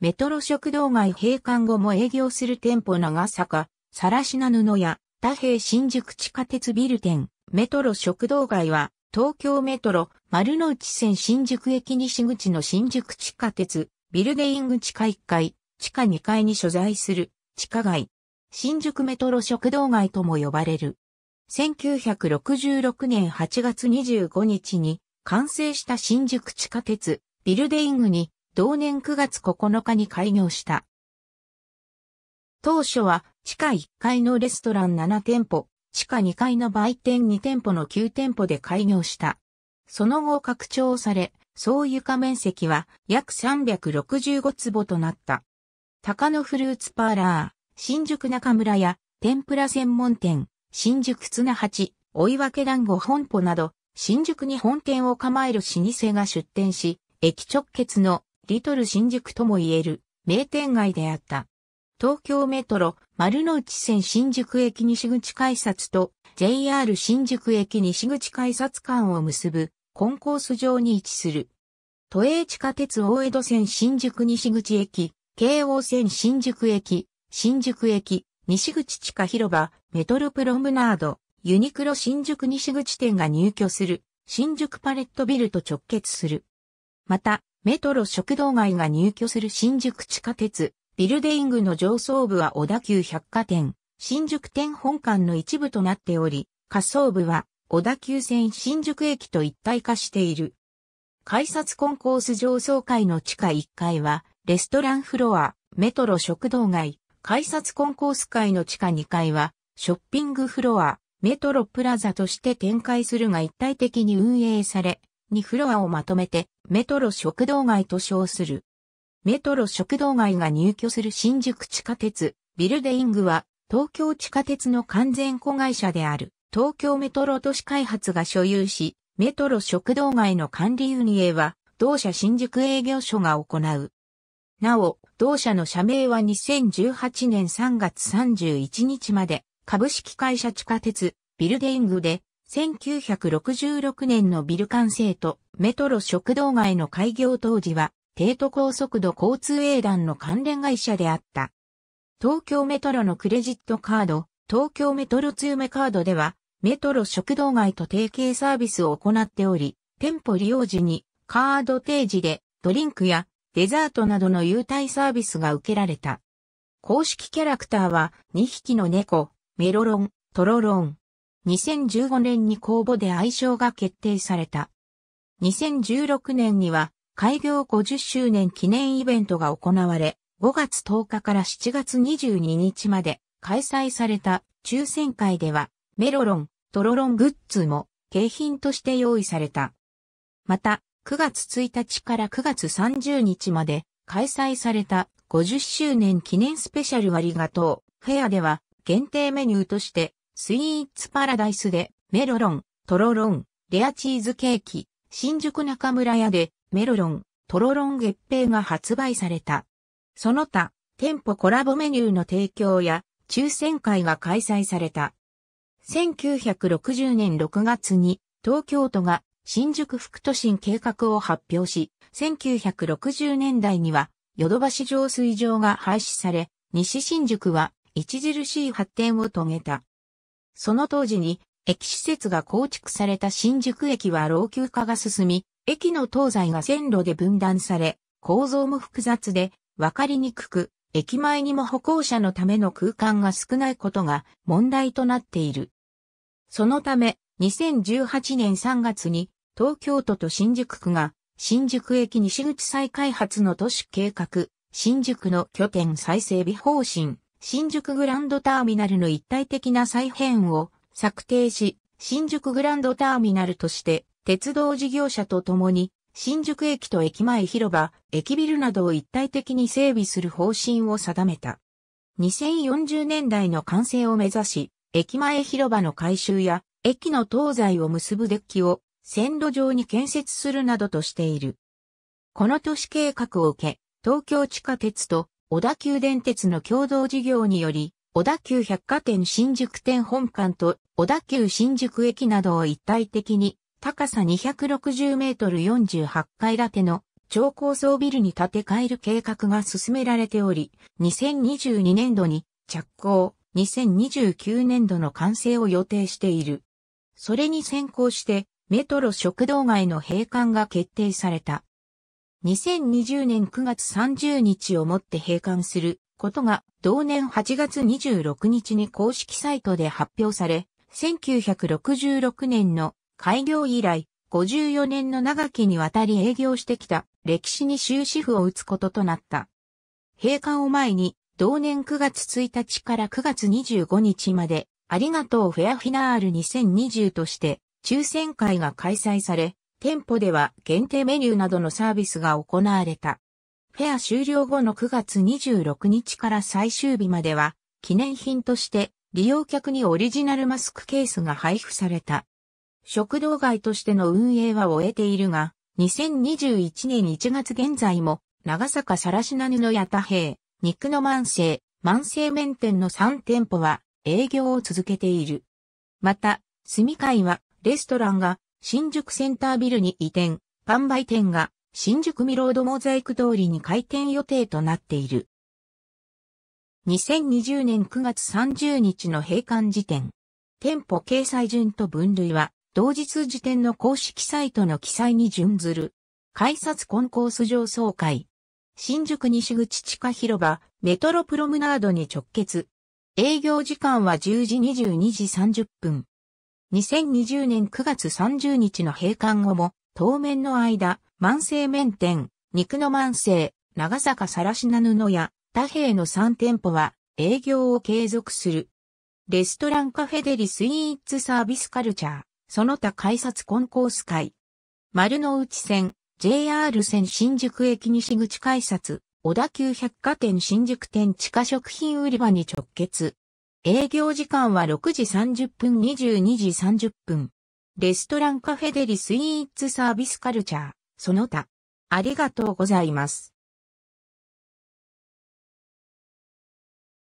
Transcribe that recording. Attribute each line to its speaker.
Speaker 1: メトロ食堂街閉館後も営業する店舗長坂、更品布屋、多平新宿地下鉄ビル店、メトロ食堂街は、東京メトロ丸の内線新宿駅西口の新宿地下鉄、ビルデイング地下1階、地下2階に所在する地下街。新宿メトロ食堂街とも呼ばれる。1966年8月25日に完成した新宿地下鉄ビルデイングに同年9月9日に開業した。当初は地下1階のレストラン7店舗、地下2階の売店2店舗の9店舗で開業した。その後拡張され、総床面積は約365坪となった。高野フルーツパーラー、新宿中村や天ぷら専門店、新宿綱八、追い分け団子本舗など、新宿に本店を構える老舗が出店し、駅直結のリトル新宿とも言える名店街であった。東京メトロ丸の内線新宿駅西口改札と JR 新宿駅西口改札間を結ぶコンコース上に位置する。都営地下鉄大江戸線新宿西口駅、京王線新宿駅、新宿駅、西口地下広場、メトロプロムナード、ユニクロ新宿西口店が入居する、新宿パレットビルと直結する。また、メトロ食堂街が入居する新宿地下鉄、ビルデイングの上層部は小田急百貨店、新宿店本館の一部となっており、下層部は小田急線新宿駅と一体化している。改札コンコース上層階の地下1階は、レストランフロア、メトロ食堂街、改札コンコース階の地下2階は、ショッピングフロア、メトロプラザとして展開するが一体的に運営され、にフロアをまとめてメトロ食堂街と称する。メトロ食堂街が入居する新宿地下鉄ビルデイングは東京地下鉄の完全子会社である東京メトロ都市開発が所有し、メトロ食堂街の管理運営は同社新宿営業所が行う。なお、同社の社名は2018年3月31日まで株式会社地下鉄ビルデイングで1966年のビル完成とメトロ食堂街の開業当時は、帝都高速度交通営団の関連会社であった。東京メトロのクレジットカード、東京メトロ強めカードでは、メトロ食堂街と提携サービスを行っており、店舗利用時にカード提示でドリンクやデザートなどの優待サービスが受けられた。公式キャラクターは2匹の猫、メロロン、トロロン、2015年に公募で愛称が決定された。2016年には開業50周年記念イベントが行われ、5月10日から7月22日まで開催された抽選会ではメロロン、トロロングッズも景品として用意された。また、9月1日から9月30日まで開催された50周年記念スペシャルありがとうフェアでは限定メニューとしてスイーツパラダイスで、メロロン、トロロン、レアチーズケーキ、新宿中村屋で、メロロン、トロロン月餅が発売された。その他、店舗コラボメニューの提供や、抽選会が開催された。1960年6月に、東京都が新宿副都心計画を発表し、1960年代には、ヨドバシ浄水場が廃止され、西新宿は著しい発展を遂げた。その当時に、駅施設が構築された新宿駅は老朽化が進み、駅の東西が線路で分断され、構造も複雑で、分かりにくく、駅前にも歩行者のための空間が少ないことが問題となっている。そのため、2018年3月に東京都と新宿区が新宿駅西口再開発の都市計画、新宿の拠点再整備方針新宿グランドターミナルの一体的な再編を策定し、新宿グランドターミナルとして鉄道事業者と共に新宿駅と駅前広場、駅ビルなどを一体的に整備する方針を定めた。2040年代の完成を目指し、駅前広場の改修や駅の東西を結ぶデッキを線路上に建設するなどとしている。この都市計画を受け、東京地下鉄と小田急電鉄の共同事業により、小田急百貨店新宿店本館と小田急新宿駅などを一体的に高さ260メートル48階建ての超高層ビルに建て替える計画が進められており、2022年度に着工、2029年度の完成を予定している。それに先行してメトロ食堂街の閉館が決定された。2020年9月30日をもって閉館することが同年8月26日に公式サイトで発表され、1966年の開業以来54年の長きにわたり営業してきた歴史に終止符を打つこととなった。閉館を前に同年9月1日から9月25日までありがとうフェアフィナール2020として抽選会が開催され、店舗では限定メニューなどのサービスが行われた。フェア終了後の9月26日から最終日までは、記念品として利用客にオリジナルマスクケースが配布された。食堂街としての運営は終えているが、2021年1月現在も、長坂更科布屋田平、肉の万世、万世麺店の3店舗は営業を続けている。また、住み会はレストランが新宿センタービルに移転、販売店が新宿ミロードモザイク通りに開店予定となっている。2020年9月30日の閉館時点。店舗掲載順と分類は、同日時点の公式サイトの記載に準ずる。改札コンコース上総会。新宿西口地下広場、メトロプロムナードに直結。営業時間は10時22時30分。2020年9月30日の閉館後も、当面の間、万世麺店、肉の万世、長坂更な布屋、他平の3店舗は営業を継続する。レストランカフェデリスイーツサービスカルチャー、その他改札コンコース会。丸の内線、JR 線新宿駅西口改札、小田急百貨店新宿店地下食品売り場に直結。営業時間は6時30分22時30分。レストランカフェデリスイーツサービスカルチャー、その他。ありがとうございます。